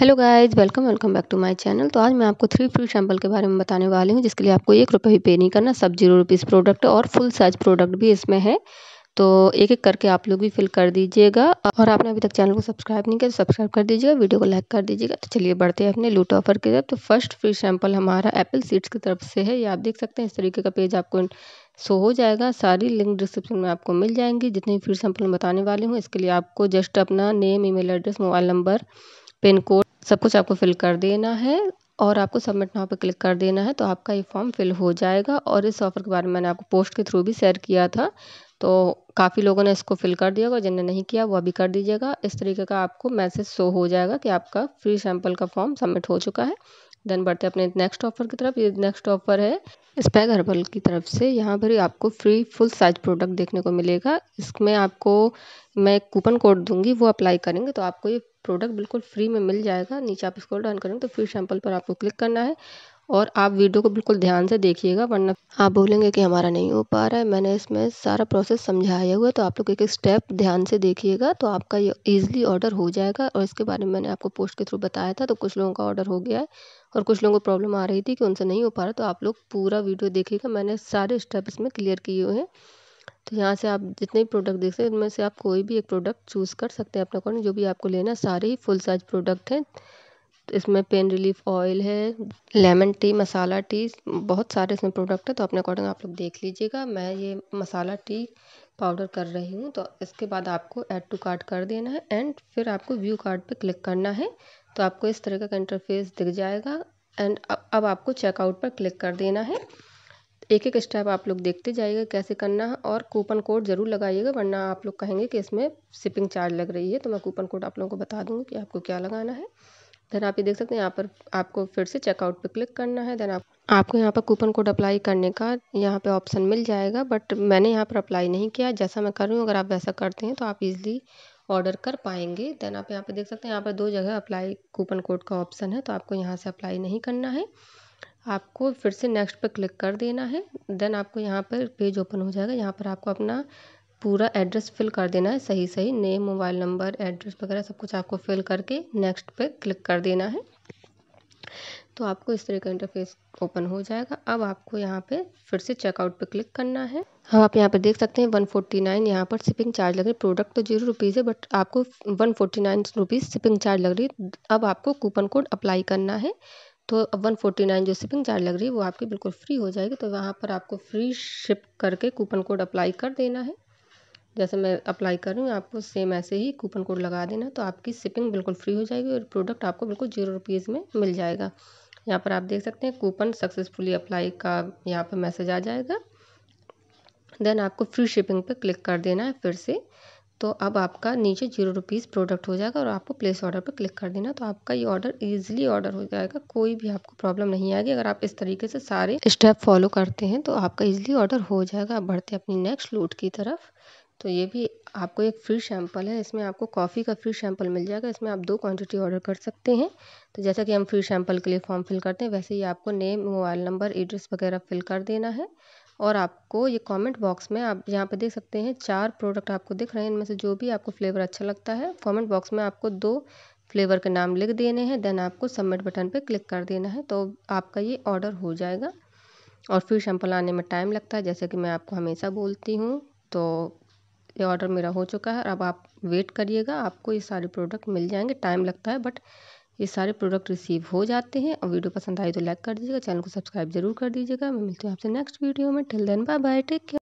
hello guys welcome welcome back to my channel तो आज मैं आपको थ्री फ्री सैंपल के बारे में बताने वाली हूँ जिसके लिए आपको एक रुपये भी पे नहीं करना सब जीरो रुपीज़ प्रोडक्ट और फुल साइज प्रोडक्ट भी इसमें है तो एक एक करके आप लोग भी फिल कर दीजिएगा और आपने अभी तक चैनल को सब्सक्राइब नहीं किया तो सब्सक्राइब कर दीजिएगा वीडियो को लाइक कर दीजिएगा तो चलिए बढ़ते हैं अपने लूट ऑफर की तरफ तो फर्स्ट फ्री सैंपल हमारा एप्पल सीड्स की तरफ से है ये आप देख सकते हैं इस तरीके का पेज आपको सो हो जाएगा सारी लिंक डिस्क्रिप्शन में आपको मिल जाएंगी जितने भी फ्री सैम्पल मैं बताने वाली हूँ इसके लिए आपको जस्ट अपना name E address mobile number pin code सब कुछ आपको फ़िल कर देना है और आपको सबमिट नाउ पे क्लिक कर देना है तो आपका ये फॉर्म फिल हो जाएगा और इस ऑफ़र के बारे में मैंने आपको पोस्ट के थ्रू भी शेयर किया था तो काफ़ी लोगों ने इसको फिल कर दिया और जिनने नहीं किया वो अभी कर दीजिएगा इस तरीके का आपको मैसेज शो हो जाएगा कि आपका फ्री सैम्पल का फॉर्म सबमिट हो चुका है देन बढ़ते अपने नेक्स्ट ऑफर की तरफ ये नेक्स्ट ऑफर है स्पैग हर्बल की तरफ से यहाँ पर आपको फ्री फुल साइज प्रोडक्ट देखने को मिलेगा इसमें आपको मैं कूपन कोड दूंगी वो अप्लाई करेंगे तो आपको ये प्रोडक्ट बिल्कुल फ्री में मिल जाएगा नीचे आप स्क्रॉल डाउन करेंगे तो फ्री सैम्पल पर आपको क्लिक करना है और आप वीडियो को बिल्कुल ध्यान से देखिएगा वरना आप बोलेंगे कि हमारा नहीं हो पा रहा है मैंने इसमें सारा प्रोसेस समझाया हुआ है तो आप लोग एक एक स्टेप ध्यान से देखिएगा तो आपका ये ईजिली ऑर्डर हो जाएगा और इसके बारे में मैंने आपको पोस्ट के थ्रू बताया था तो कुछ लोगों का ऑर्डर हो गया है और कुछ लोगों को प्रॉब्लम आ रही थी कि उनसे नहीं हो पा रहा तो आप लोग पूरा वीडियो देखिएगा मैंने सारे स्टेप इसमें क्लियर किए हुए हैं तो यहाँ से आप जितने भी प्रोडक्ट देख सकते हैं उनमें से आप कोई भी एक प्रोडक्ट चूज़ कर सकते हैं अपने अकॉर्डिंग जो भी आपको लेना है सारे ही फुल साइज प्रोडक्ट हैं तो इसमें पेन रिलीफ ऑयल है लेमन टी मसाला टी बहुत सारे इसमें प्रोडक्ट है तो अपने अकॉर्डिंग आप लोग देख लीजिएगा मैं ये मसाला टी पाउडर कर रही हूँ तो इसके बाद आपको ऐड टू कार्ट कर देना है एंड फिर आपको व्यू कार्ड पर क्लिक करना है तो आपको इस तरह का इंटरफेस दिख जाएगा एंड अब आपको चेकआउट पर क्लिक कर देना है एक एक स्टेप आप लोग देखते जाइएगा कैसे करना है और कूपन कोड ज़रूर लगाइएगा वरना आप लोग कहेंगे कि इसमें शिपिंग चार्ज लग रही है तो मैं कूपन कोड आप लोगों को बता दूँगी कि आपको क्या लगाना है देन आप ये देख सकते हैं यहाँ पर आपको फिर से चेकआउट पे क्लिक करना है देन आप आपको यहाँ पर कूपन कोड अप्लाई करने का यहाँ पे ऑप्शन मिल जाएगा बट मैंने यहाँ पर अप्लाई नहीं किया जैसा मैं कर रही हूँ अगर आप वैसा करते हैं तो आप इजीली ऑर्डर कर पाएंगे देन आप यहाँ पे देख सकते हैं यहाँ पर दो जगह अप्लाई कूपन कोड का ऑप्शन है तो आपको यहाँ से अप्लाई नहीं करना है आपको फिर से नेक्स्ट पर क्लिक कर देना है देन आपको यहाँ पर पेज ओपन हो जाएगा यहाँ पर आपको अपना पूरा एड्रेस फिल कर देना है सही सही नेम मोबाइल नंबर एड्रेस वगैरह सब कुछ आपको फिल करके नेक्स्ट पे क्लिक कर देना है तो आपको इस तरह का इंटरफेस ओपन हो जाएगा अब आपको यहाँ पे फिर से चेकआउट पे क्लिक करना है हम हाँ, आप यहाँ पे देख सकते हैं 149 फोर्टी नाइन यहाँ पर शिपिंग चार्ज लग रही है प्रोडक्ट तो जीरो रुपीज़ है बट आपको 149 forty nine rupees shipping charge लग रही है अब आपको कूपन कोड अप्लाई करना है तो वन फोर्टी नाइन जो शिपिंग चार्ज लग रही है वो आपकी बिल्कुल फ्री हो जाएगी तो वहाँ पर आपको फ्री शिप करके कूपन कोड अप्लाई कर देना है जैसे मैं अप्लाई कर रही हूँ आपको सेम ऐसे ही कूपन कोड लगा देना तो आपकी शिपिंग बिल्कुल फ्री हो जाएगी और प्रोडक्ट आपको बिल्कुल जीरो रुपीज़ में मिल जाएगा यहाँ पर आप देख सकते हैं कूपन सक्सेसफुली अप्लाई का यहाँ पर मैसेज आ जाएगा देन आपको फ्री शिपिंग पर क्लिक कर देना है फिर से तो अब आपका नीचे जीरो रुपीज़ प्रोडक्ट हो जाएगा और आपको प्लेस ऑर्डर पर क्लिक कर देना तो आपका ये ऑर्डर ईजिली ऑर्डर हो जाएगा कोई भी आपको प्रॉब्लम नहीं आएगी अगर आप इस तरीके से सारे स्टेप फॉलो करते हैं तो आपका ईजिली ऑर्डर हो जाएगा आप बढ़ते अपनी नेक्स्ट लूट की तरफ तो ये भी आपको एक फ्री सैम्पल है इसमें आपको कॉफ़ी का फ्री सैम्पल मिल जाएगा इसमें आप दो क्वांटिटी ऑर्डर कर सकते हैं तो जैसा कि हम फ्री सैम्पल के लिए फॉर्म फिल करते हैं वैसे ही आपको नेम मोबाइल नंबर एड्रेस वगैरह फिल कर देना है और आपको ये कमेंट बॉक्स में आप यहाँ पे देख सकते हैं चार प्रोडक्ट आपको दिख रहे हैं इनमें से जो भी आपको फ्लेवर अच्छा लगता है कमेंट बॉक्स में आपको दो फ्लेवर के नाम लिख देने हैं देन आपको सबमिट बटन पे क्लिक कर देना है तो आपका ये ऑर्डर हो जाएगा और फिर सैम्पल आने में टाइम लगता है जैसे कि मैं आपको हमेशा बोलती हूँ तो ये ऑर्डर मेरा हो चुका है अब आप वेट करिएगा आपको ये सारे प्रोडक्ट मिल जाएंगे टाइम लगता है बट ये सारे प्रोडक्ट रिसीव हो जाते हैं और वीडियो पसंद आई तो लाइक कर दीजिएगा चैनल को सब्सक्राइब जरूर कर दीजिएगा मैं मिलती हूँ आपसे नेक्स्ट वीडियो में till then bye bye take care